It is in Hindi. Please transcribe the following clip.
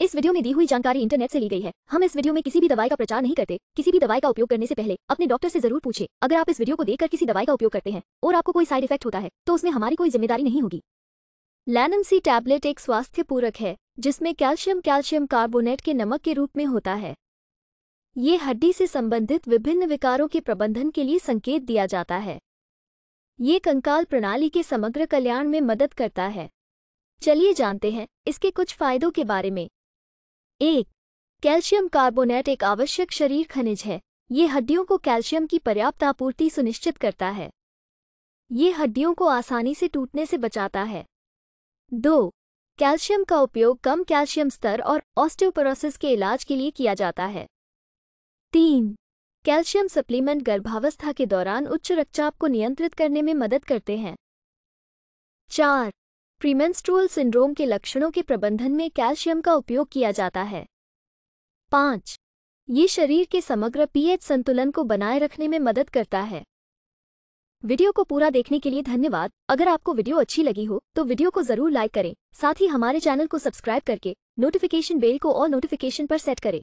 इस वीडियो में दी हुई जानकारी इंटरनेट से ली गई है हम इस वीडियो में किसी भी दवाई का प्रचार नहीं करते किसी भी दवाई का उपयोग करने से पहले अपने डॉक्टर से जरूर पूछे अगर आप इस वीडियो को देखकर किसी दवाई का उपयोग करते हैं और आपको कोई साइड इफेक्ट होता है तो उसमें हमारी कोई जिम्मेदारी नहीं होगी लैनम सी टैबलेट एक स्वास्थ्य पूरक है जिसमें कैल्शियम कैल्शियम कार्बोनेट के नमक के रूप में होता है ये हड्डी से संबंधित विभिन्न विकारों के प्रबंधन के लिए संकेत दिया जाता है ये कंकाल प्रणाली के समग्र कल्याण में मदद करता है चलिए जानते हैं इसके कुछ फायदों के बारे में एक कैल्शियम कार्बोनेट एक आवश्यक शरीर खनिज है ये हड्डियों को कैल्शियम की पर्याप्त आपूर्ति सुनिश्चित करता है ये हड्डियों को आसानी से टूटने से बचाता है दो कैल्शियम का उपयोग कम कैल्शियम स्तर और ऑस्टियोपोरोसिस के इलाज के लिए किया जाता है तीन कैल्शियम सप्लीमेंट गर्भावस्था के दौरान उच्च रक्तचाप को नियंत्रित करने में मदद करते हैं चार प्रीमेंस्ट्रुअल सिंड्रोम के लक्षणों के प्रबंधन में कैल्शियम का उपयोग किया जाता है पाँच ये शरीर के समग्र पीएच संतुलन को बनाए रखने में मदद करता है वीडियो को पूरा देखने के लिए धन्यवाद अगर आपको वीडियो अच्छी लगी हो तो वीडियो को जरूर लाइक करें साथ ही हमारे चैनल को सब्सक्राइब करके नोटिफिकेशन बेल को और नोटिफिकेशन पर सेट करें